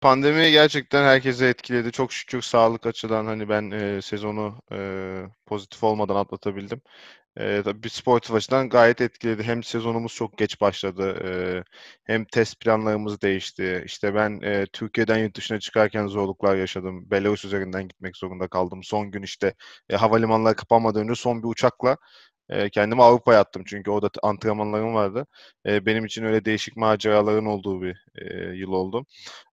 Pandemi gerçekten herkese etkiledi. Çok şükür sağlık açıdan hani ben e, sezonu e, pozitif olmadan atlatabildim. E, tabii bir sportif açıdan gayet etkiledi. Hem sezonumuz çok geç başladı. E, hem test planlarımız değişti. İşte ben e, Türkiye'den yurt dışına çıkarken zorluklar yaşadım. Belarus üzerinden gitmek zorunda kaldım. Son gün işte e, havalimanları kapanmadan önce son bir uçakla e, kendimi Avrupa'ya attım çünkü orada antrenmanlarım vardı. E, benim için öyle değişik maceraların olduğu bir e, yıl oldu.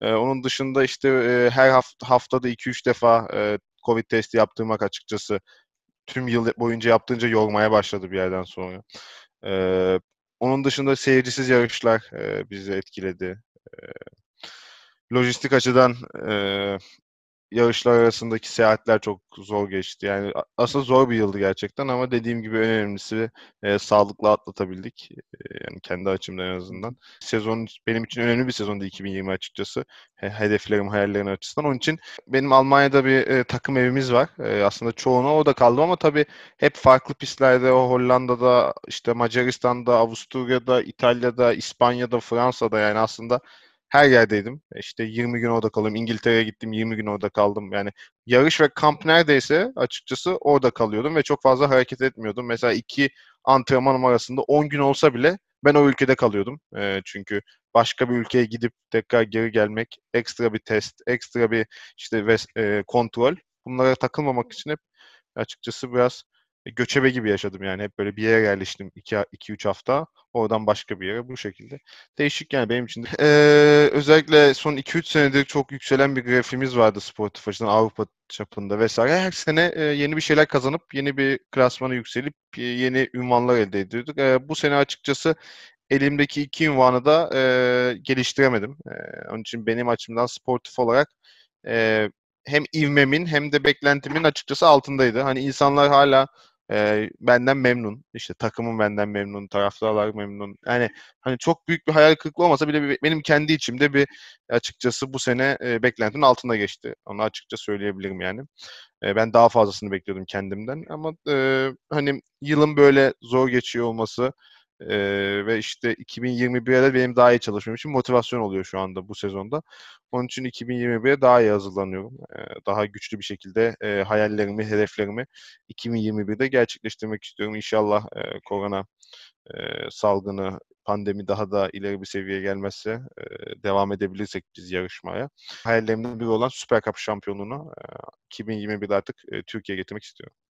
E, onun dışında işte e, her hafta haftada 2-3 defa e, Covid testi yaptırmak açıkçası tüm yıl boyunca yaptığınca yormaya başladı bir yerden sonra. E, onun dışında seyircisiz yarışlar e, bizi etkiledi. E, lojistik açıdan e, yarışlar arasındaki seyahatler çok zor geçti. Yani aslında zor bir yıldı gerçekten ama dediğim gibi en önemlisi e, sağlıklı atlatabildik. E, yani kendi açımdan en azından. Sezon benim için önemli bir sezondu 2020 açıkçası. He, hedeflerim, hayallerim açısından. Onun için benim Almanya'da bir e, takım evimiz var. E, aslında çoğunu orada kaldım ama tabii hep farklı pistlerde o Hollanda'da, işte Macaristan'da, Avusturya'da, İtalya'da, İspanya'da, Fransa'da yani aslında her yerdeydim. İşte 20 gün orada kalıyorum. İngiltere'ye gittim 20 gün orada kaldım. Yani yarış ve kamp neredeyse açıkçası orada kalıyordum ve çok fazla hareket etmiyordum. Mesela iki antrenmanım arasında 10 gün olsa bile ben o ülkede kalıyordum. E, çünkü başka bir ülkeye gidip tekrar geri gelmek, ekstra bir test, ekstra bir işte ve, e, kontrol. Bunlara takılmamak için hep açıkçası biraz e, göçebe gibi yaşadım yani. Hep böyle bir yere yerleştim 2-3 hafta. Oradan başka bir yere bu şekilde. Değişik yani benim için de. Ee, özellikle son 2-3 senedir çok yükselen bir grafimiz vardı sportif açıdan Avrupa çapında vesaire. Her sene e, yeni bir şeyler kazanıp yeni bir klasmana yükselip e, yeni ünvanlar elde ediyorduk. E, bu sene açıkçası elimdeki iki ünvanı da e, geliştiremedim. E, onun için benim açımdan sportif olarak e, hem ivmemin hem de beklentimin açıkçası altındaydı. Hani insanlar hala e, benden memnun. İşte takımım benden memnun, taraftarlar memnun. Yani hani çok büyük bir hayal kırıklığı olmasa bile bir, benim kendi içimde bir açıkçası bu sene e, beklentinin altında geçti. Onu açıkça söyleyebilirim yani. E, ben daha fazlasını bekliyordum kendimden ama e, hani yılın böyle zor geçiyor olması e, ve işte 2021'de benim daha iyi çalışmam için motivasyon oluyor şu anda bu sezonda. Onun için 2021'e daha iyi hazırlanıyorum. E, daha güçlü bir şekilde e, hayallerimi, hedeflerimi 2021'de gerçekleştirmek istiyorum. İnşallah e, korona e, salgını pandemi daha da ileri bir seviyeye gelmezse e, devam edebilirsek biz yarışmaya. Hayallerimden biri olan Süper Cup şampiyonluğunu e, 2021'de artık e, Türkiye'ye getirmek istiyorum.